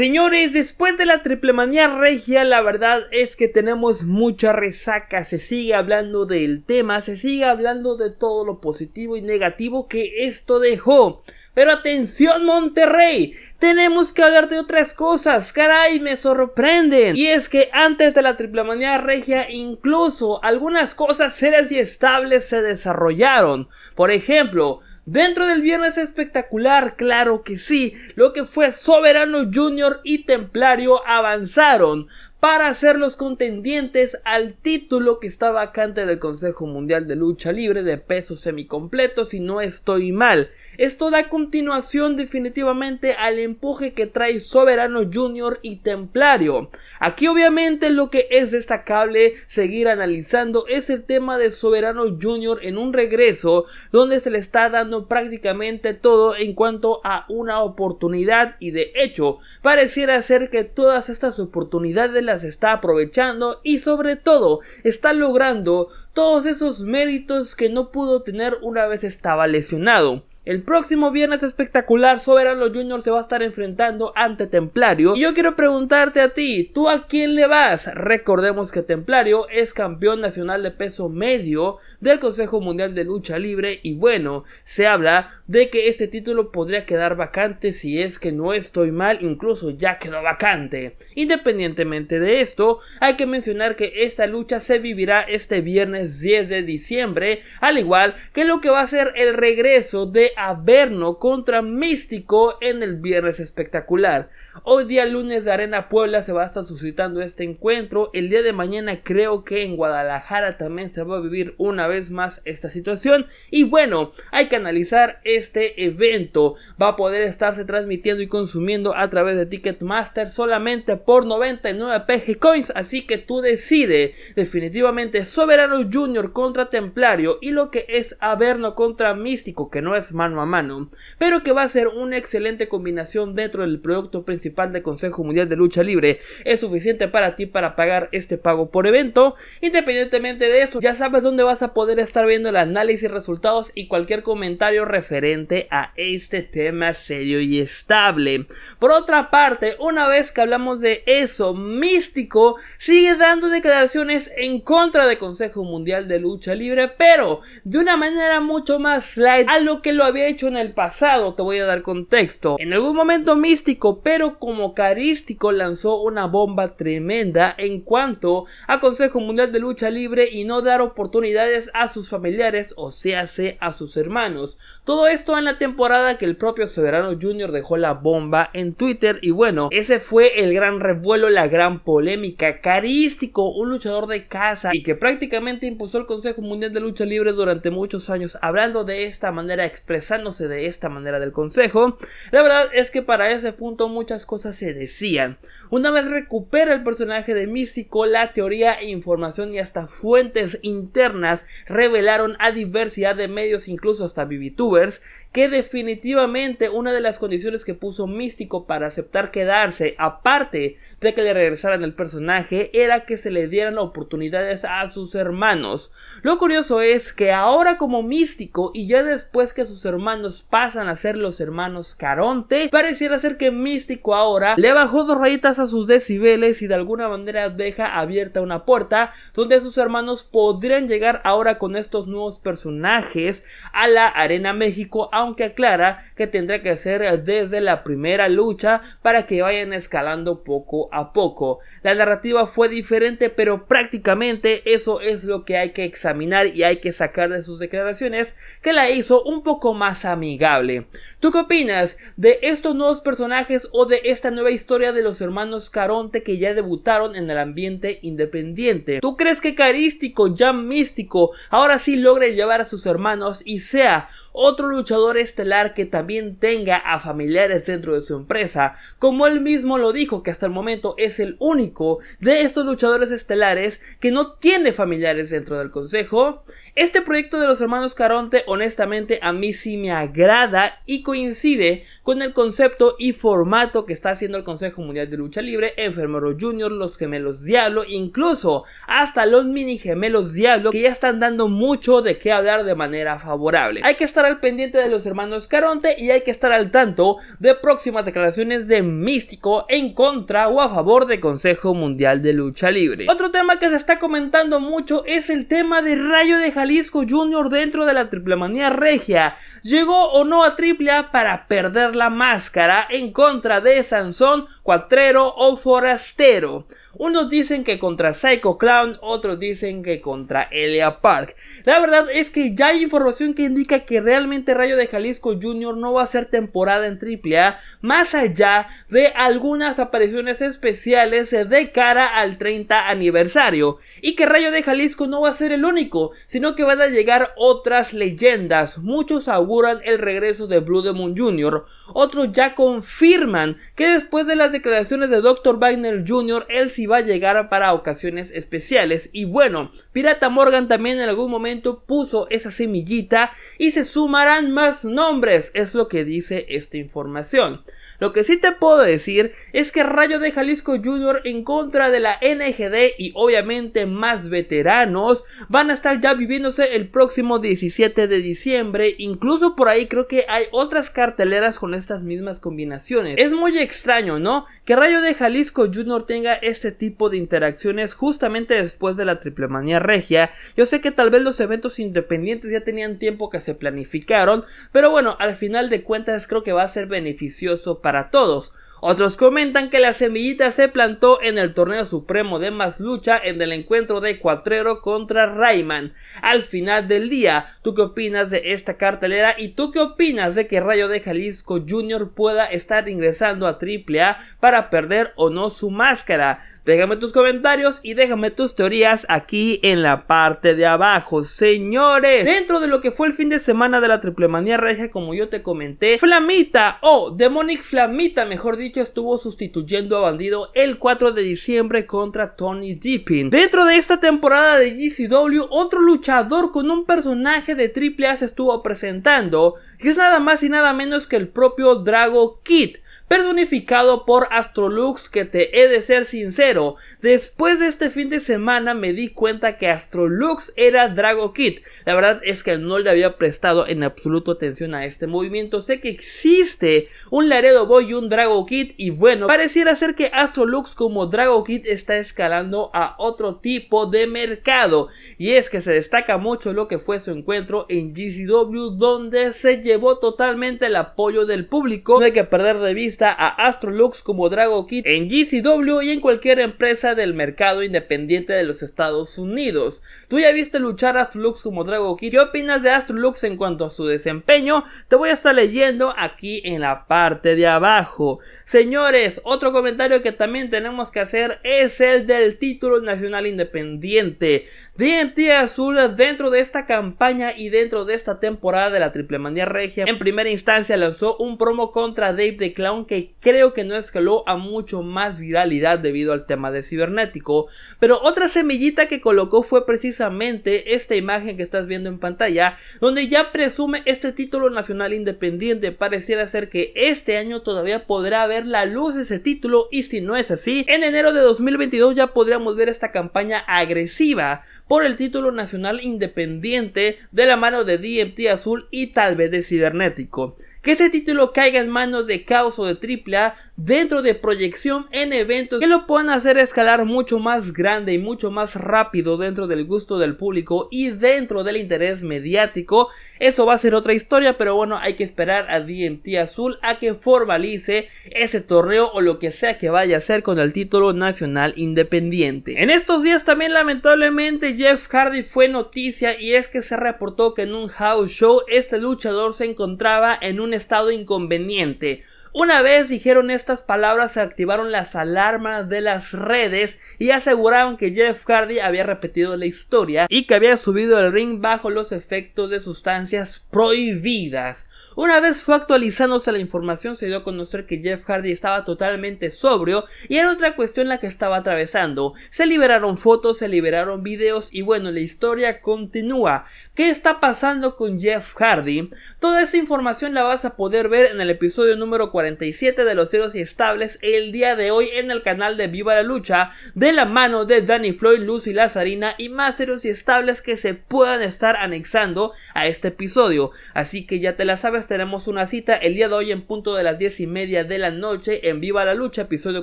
Señores, después de la triple manía regia, la verdad es que tenemos mucha resaca. Se sigue hablando del tema, se sigue hablando de todo lo positivo y negativo que esto dejó. Pero atención Monterrey, tenemos que hablar de otras cosas, caray, me sorprenden. Y es que antes de la triple manía regia incluso algunas cosas serias y estables se desarrollaron. Por ejemplo, Dentro del viernes espectacular, claro que sí, lo que fue Soberano Junior y Templario avanzaron para hacerlos contendientes al título que está vacante del Consejo Mundial de Lucha Libre de peso semicompletos si no estoy mal. Esto da continuación definitivamente al empuje que trae Soberano Junior y Templario. Aquí obviamente lo que es destacable seguir analizando es el tema de Soberano Junior en un regreso donde se le está dando prácticamente todo en cuanto a una oportunidad y de hecho pareciera ser que todas estas oportunidades de se está aprovechando y sobre todo está logrando todos esos méritos que no pudo tener una vez estaba lesionado. El próximo viernes espectacular, Soberano Junior se va a estar enfrentando ante Templario. Y yo quiero preguntarte a ti, ¿tú a quién le vas? Recordemos que Templario es campeón nacional de peso medio del Consejo Mundial de Lucha Libre. Y bueno, se habla de que este título podría quedar vacante si es que no estoy mal, incluso ya quedó vacante. Independientemente de esto, hay que mencionar que esta lucha se vivirá este viernes 10 de diciembre, al igual que lo que va a ser el regreso de Averno contra Místico en el Viernes Espectacular. Hoy día lunes de Arena Puebla se va a estar suscitando este encuentro. El día de mañana creo que en Guadalajara también se va a vivir una vez más esta situación. Y bueno, hay que analizar este evento. Va a poder estarse transmitiendo y consumiendo a través de Ticketmaster solamente por 99 PG Coins. Así que tú decides definitivamente Soberano Junior contra Templario y lo que es Averno contra Místico, que no es mano a mano, pero que va a ser una excelente combinación dentro del producto principal del Consejo Mundial de Lucha Libre. Es suficiente para ti para pagar este pago por evento. Independientemente de eso, ya sabes dónde vas a poder estar viendo el análisis, resultados y cualquier comentario referente a este tema serio y estable. Por otra parte, una vez que hablamos de eso, Místico sigue dando declaraciones en contra del Consejo Mundial de Lucha Libre, pero de una manera mucho más light a lo que lo había hecho en el pasado, te voy a dar contexto. En algún momento místico, pero como carístico, lanzó una bomba tremenda en cuanto a Consejo Mundial de Lucha Libre y no dar oportunidades a sus familiares, o sea, a sus hermanos. Todo esto en la temporada que el propio Soberano Jr. dejó la bomba en Twitter y bueno, ese fue el gran revuelo, la gran polémica. Carístico, un luchador de casa y que prácticamente impuso el Consejo Mundial de Lucha Libre durante muchos años, hablando de esta manera expresa de esta manera del Consejo, la verdad es que para ese punto muchas cosas se decían. Una vez recupera el personaje de Místico, la teoría, e información y hasta fuentes internas revelaron a diversidad de medios, incluso hasta VTubers, que definitivamente una de las condiciones que puso Místico para aceptar quedarse, aparte de que le regresaran el personaje era que se le dieran oportunidades a sus hermanos. Lo curioso es que ahora como místico y ya después que sus hermanos pasan a ser los hermanos Caronte, pareciera ser que místico ahora le bajó dos rayitas a sus decibeles y de alguna manera deja abierta una puerta donde sus hermanos podrían llegar ahora con estos nuevos personajes a la Arena México, aunque aclara que tendrá que ser desde la primera lucha para que vayan escalando poco a poco. La narrativa fue diferente, pero prácticamente eso es lo que hay que examinar y hay que sacar de sus declaraciones, que la hizo un poco más amigable. ¿Tú qué opinas de estos nuevos personajes o de esta nueva historia de los hermanos Caronte que ya debutaron en el ambiente independiente? ¿Tú crees que Carístico, ya místico, ahora sí logre llevar a sus hermanos y sea otro luchador estelar que también tenga a familiares dentro de su empresa, como él mismo lo dijo que hasta el momento es el único de estos luchadores estelares que no tiene familiares dentro del consejo. Este proyecto de los hermanos Caronte honestamente a mí sí me agrada y coincide con el concepto y formato que está haciendo el Consejo Mundial de Lucha Libre, Enfermero Junior, los gemelos Diablo, incluso hasta los mini gemelos Diablo que ya están dando mucho de qué hablar de manera favorable. Hay que estar al pendiente de los hermanos Caronte y hay que estar al tanto de próximas declaraciones de Místico en contra o a favor del Consejo Mundial de Lucha Libre. Otro tema que se está comentando mucho es el tema de Rayo de Jalisco Jr. dentro de la Triplemanía Regia. ¿Llegó o no a Triple para perder la máscara en contra de Sansón cuatrero o forastero. Unos dicen que contra Psycho Clown, otros dicen que contra Elia Park. La verdad es que ya hay información que indica que realmente Rayo de Jalisco Jr. no va a ser temporada en AAA, más allá de algunas apariciones especiales de cara al 30 aniversario. Y que Rayo de Jalisco no va a ser el único, sino que van a llegar otras leyendas. Muchos auguran el regreso de Blue Demon Jr., otros ya confirman que después de la declaraciones de Dr. Wagner Jr., él sí va a llegar para ocasiones especiales. Y bueno, Pirata Morgan también en algún momento puso esa semillita y se sumarán más nombres, es lo que dice esta información. Lo que sí te puedo decir es que Rayo de Jalisco Jr. en contra de la NGD y obviamente más veteranos van a estar ya viviéndose el próximo 17 de diciembre. Incluso por ahí creo que hay otras carteleras con estas mismas combinaciones. Es muy extraño, ¿no? Que Rayo de Jalisco Junior tenga este tipo de interacciones justamente después de la triple manía regia. Yo sé que tal vez los eventos independientes ya tenían tiempo que se planificaron, pero bueno, al final de cuentas creo que va a ser beneficioso para todos. Otros comentan que la semillita se plantó en el torneo supremo de más lucha en el encuentro de Cuatrero contra Rayman. Al final del día, ¿tú qué opinas de esta cartelera? ¿Y tú qué opinas de que Rayo de Jalisco Jr. pueda estar ingresando a AAA para perder o no su máscara? Déjame tus comentarios y déjame tus teorías aquí en la parte de abajo. Señores, dentro de lo que fue el fin de semana de la Triple Manía Regia, como yo te comenté, Flamita o Demonic Flamita, mejor dicho, estuvo sustituyendo a Bandido el 4 de diciembre contra Tony Deepin Dentro de esta temporada de GCW, otro luchador con un personaje de Triple A se estuvo presentando, que es nada más y nada menos que el propio Drago Kid personificado por Astrolux que te he de ser sincero, después de este fin de semana me di cuenta que Astrolux era Drago Kid. La verdad es que no le había prestado en absoluto atención a este movimiento. Sé que existe un Laredo Boy y un Drago Kid y bueno, pareciera ser que Astrolux como Drago Kid está escalando a otro tipo de mercado y es que se destaca mucho lo que fue su encuentro en GCW donde se llevó totalmente el apoyo del público. No hay que perder de vista a Astrolux como Drago Kid en GCW y en cualquier empresa del mercado independiente de los Estados Unidos. ¿Tú ya viste luchar a Astrolux como Drago Kid? ¿Qué opinas de Astrolux en cuanto a su desempeño? Te voy a estar leyendo aquí en la parte de abajo. Señores, otro comentario que también tenemos que hacer es el del título nacional independiente. DMT Azul dentro de esta campaña y dentro de esta temporada de la Triple Manía Regia en primera instancia lanzó un promo contra Dave the Clown que creo que no escaló a mucho más viralidad debido al tema de cibernético pero otra semillita que colocó fue precisamente esta imagen que estás viendo en pantalla donde ya presume este título nacional independiente pareciera ser que este año todavía podrá ver la luz de ese título y si no es así en enero de 2022 ya podríamos ver esta campaña agresiva por el título nacional independiente de la mano de DMT Azul y tal vez de Cibernético. Que este título caiga en manos de Caos o de AAA dentro de proyección en eventos que lo puedan hacer escalar mucho más grande y mucho más rápido dentro del gusto del público y dentro del interés mediático. Eso va a ser otra historia, pero bueno, hay que esperar a DMT Azul a que formalice ese torneo o lo que sea que vaya a hacer con el título nacional independiente. En estos días también lamentablemente Jeff Hardy fue noticia y es que se reportó que en un house show este luchador se encontraba en un estado inconveniente. Una vez dijeron estas palabras se activaron las alarmas de las redes y aseguraron que Jeff Hardy había repetido la historia y que había subido el ring bajo los efectos de sustancias prohibidas. Una vez fue actualizándose la información se dio a conocer que Jeff Hardy estaba totalmente sobrio y era otra cuestión la que estaba atravesando. Se liberaron fotos, se liberaron videos y bueno, la historia continúa. ¿Qué está pasando con Jeff Hardy? Toda esta información la vas a poder ver en el episodio número 47 de Los y Estables el día de hoy en el canal de Viva la Lucha de la mano de Danny Floyd, Lucy Lazarina y más héroes estables que se puedan estar anexando a este episodio. Así que ya te la sabes tenemos una cita el día de hoy en punto de las 10 y media de la noche en Viva la Lucha, episodio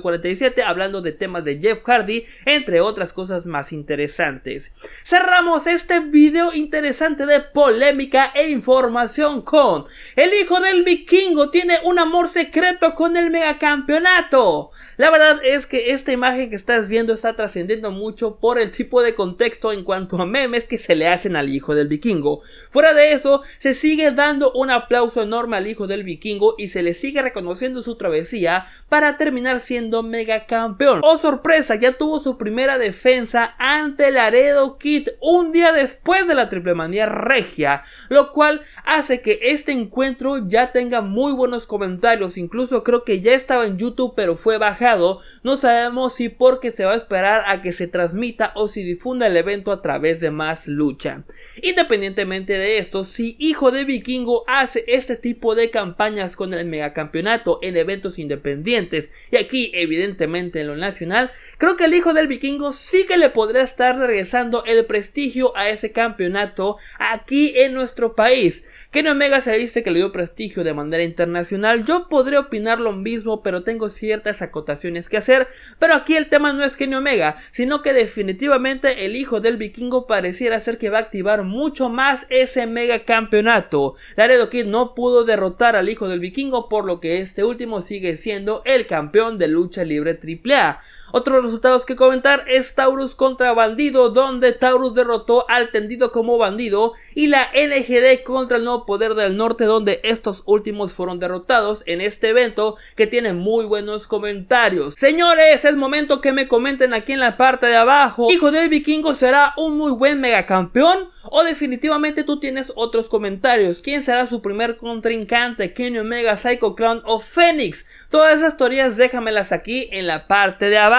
47, hablando de temas de Jeff Hardy, entre otras cosas más interesantes. Cerramos este video interesante de polémica e información con El hijo del vikingo tiene un amor secreto con el megacampeonato. La verdad es que esta imagen que estás viendo está trascendiendo mucho por el tipo de contexto en cuanto a memes que se le hacen al hijo del vikingo. Fuera de eso, se sigue dando un aplauso enorme al hijo del vikingo y se le sigue reconociendo su travesía para terminar siendo mega campeón. o ¡Oh, sorpresa, ya tuvo su primera defensa ante el aredo Kid un día después de la triple manía regia, lo cual hace que este encuentro ya tenga muy buenos comentarios, incluso creo que ya estaba en YouTube pero fue bajado, no sabemos si porque se va a esperar a que se transmita o si difunda el evento a través de más lucha. Independientemente de esto, si Hijo de Vikingo hace este este tipo de campañas con el megacampeonato en eventos independientes y aquí evidentemente en lo nacional, creo que el hijo del vikingo sí que le podría estar regresando el prestigio a ese campeonato aquí en nuestro país. Que no Omega se dice que le dio prestigio de manera internacional, yo podría opinar lo mismo, pero tengo ciertas acotaciones que hacer, pero aquí el tema no es Kenny Omega, sino que definitivamente el hijo del vikingo pareciera ser que va a activar mucho más ese mega campeonato. Laredo Kid no pudo derrotar al hijo del vikingo por lo que este último sigue siendo el campeón de lucha libre AAA. Otros resultados que comentar es Taurus contra Bandido, donde Taurus derrotó al tendido como bandido, y la NGD contra el nuevo poder del norte, donde estos últimos fueron derrotados en este evento que tiene muy buenos comentarios. Señores, es momento que me comenten aquí en la parte de abajo. ¿Hijo del vikingo será un muy buen megacampeón? ¿O definitivamente tú tienes otros comentarios? ¿Quién será su primer contrincante? ¿Kenny Mega, Psycho Clown o Fénix. Todas esas teorías déjamelas aquí en la parte de abajo.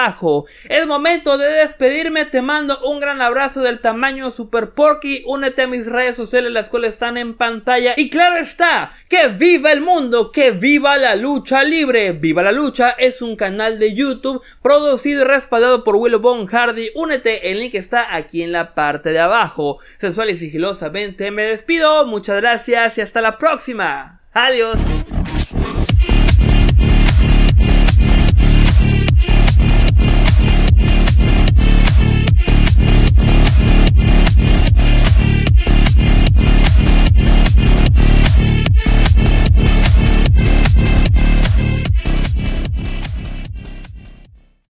El momento de despedirme, te mando un gran abrazo del tamaño Super Porky, únete a mis redes sociales, las cuales están en pantalla. Y claro está, que viva el mundo, que viva la lucha libre. Viva la lucha es un canal de YouTube producido y respaldado por Willow Bon Hardy. Únete, el link está aquí en la parte de abajo. Sensual y sigilosamente me despido, muchas gracias y hasta la próxima. Adiós.